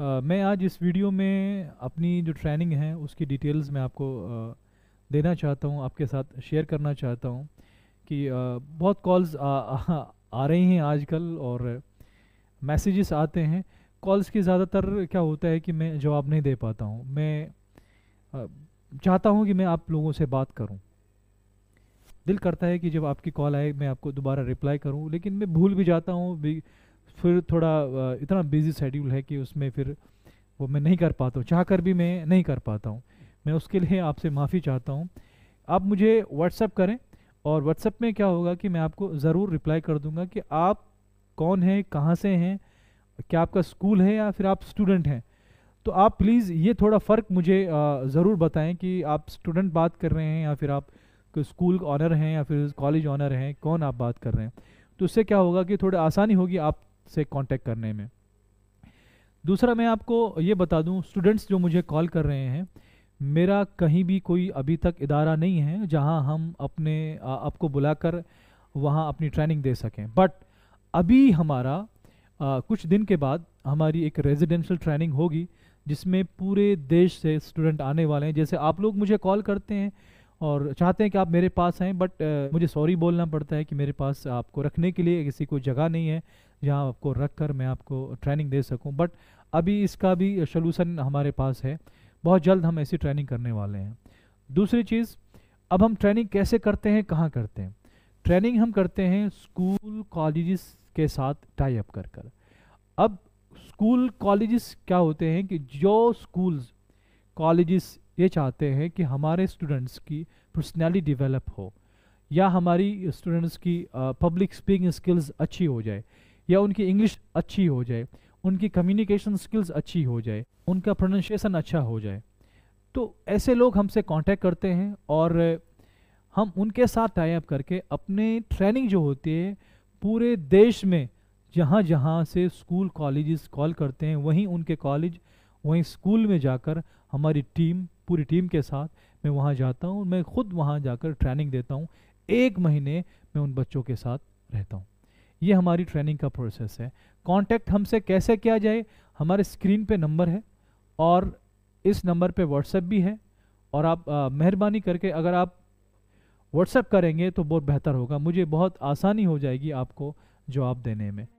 मैं आज इस वीडियो में अपनी जो ट्रेनिंग है उसकी डिटेल्स मैं आपको आ, देना चाहता हूँ आपके साथ शेयर करना चाहता हूँ कि आ, बहुत कॉल्स आ, आ, आ रही हैं आजकल और मैसेजेस आते हैं कॉल्स के ज़्यादातर क्या होता है कि मैं जवाब नहीं दे पाता हूँ मैं चाहता हूँ कि मैं आप लोगों से बात करूँ दिल करता है कि जब आपकी कॉल आए मैं आपको दोबारा रिप्लाई करूँ लेकिन मैं भूल भी जाता हूँ फिर थोड़ा इतना बिजी शेड्यूल है कि उसमें फिर वो मैं नहीं कर पाता हूँ चाह कर भी मैं नहीं कर पाता हूँ मैं उसके लिए आपसे माफ़ी चाहता हूँ आप मुझे व्हाट्सअप करें और व्हाट्सअप में क्या होगा कि मैं आपको ज़रूर रिप्लाई कर दूंगा कि आप कौन हैं कहाँ से हैं क्या आपका स्कूल है या फिर आप स्टूडेंट हैं तो आप प्लीज़ ये थोड़ा फ़र्क मुझे ज़रूर बताएं कि आप स्टूडेंट बात कर रहे हैं या फिर आप स्कूल ऑनर हैं या फिर कॉलेज ऑनर हैं कौन आप बात कर रहे हैं तो उससे क्या होगा कि थोड़ी आसानी होगी आप से कांटेक्ट करने में दूसरा मैं आपको ये बता दूं स्टूडेंट्स जो मुझे कॉल कर रहे हैं मेरा कहीं भी कोई अभी तक इदारा नहीं है जहां हम अपने आपको बुलाकर वहां अपनी ट्रेनिंग दे सकें बट अभी हमारा आ, कुछ दिन के बाद हमारी एक रेजिडेंशल ट्रेनिंग होगी जिसमें पूरे देश से स्टूडेंट आने वाले हैं जैसे आप लोग मुझे कॉल करते हैं और चाहते हैं कि आप मेरे पास आएँ बट आ, मुझे सॉरी बोलना पड़ता है कि मेरे पास आपको रखने के लिए किसी को जगह नहीं है जहाँ आपको रख कर मैं आपको ट्रेनिंग दे सकूँ बट अभी इसका भी सोलूसन हमारे पास है बहुत जल्द हम ऐसी ट्रेनिंग करने वाले हैं दूसरी चीज़ अब हम ट्रेनिंग कैसे करते हैं कहाँ करते हैं ट्रेनिंग हम करते हैं स्कूल कॉलेजेस के साथ टाई अप कर कर अब स्कूल कॉलेजेस क्या होते हैं कि जो स्कूल्स कॉलेजेस ये चाहते हैं कि हमारे स्टूडेंट्स की पर्सनैलिटी डिवेलप हो या हमारी स्टूडेंट्स की पब्लिक स्पीकिंग स्किल्स अच्छी हो जाए या उनकी इंग्लिश अच्छी हो जाए उनकी कम्युनिकेशन स्किल्स अच्छी हो जाए उनका प्रोनाउंसिएशन अच्छा हो जाए तो ऐसे लोग हमसे कांटेक्ट करते हैं और हम उनके साथ टाइप करके अपने ट्रेनिंग जो होती है पूरे देश में जहाँ जहाँ से स्कूल कॉलेजेस कॉल करते हैं वहीं उनके कॉलेज वहीं स्कूल में जाकर हमारी टीम पूरी टीम के साथ मैं वहाँ जाता हूँ मैं खुद वहाँ जाकर ट्रेनिंग देता हूँ एक महीने मैं उन बच्चों के साथ रहता हूँ ये हमारी ट्रेनिंग का प्रोसेस है कांटेक्ट हमसे कैसे किया जाए हमारे स्क्रीन पे नंबर है और इस नंबर पे व्हाट्सएप भी है और आप मेहरबानी करके अगर आप व्हाट्सएप करेंगे तो बहुत बेहतर होगा मुझे बहुत आसानी हो जाएगी आपको जवाब देने में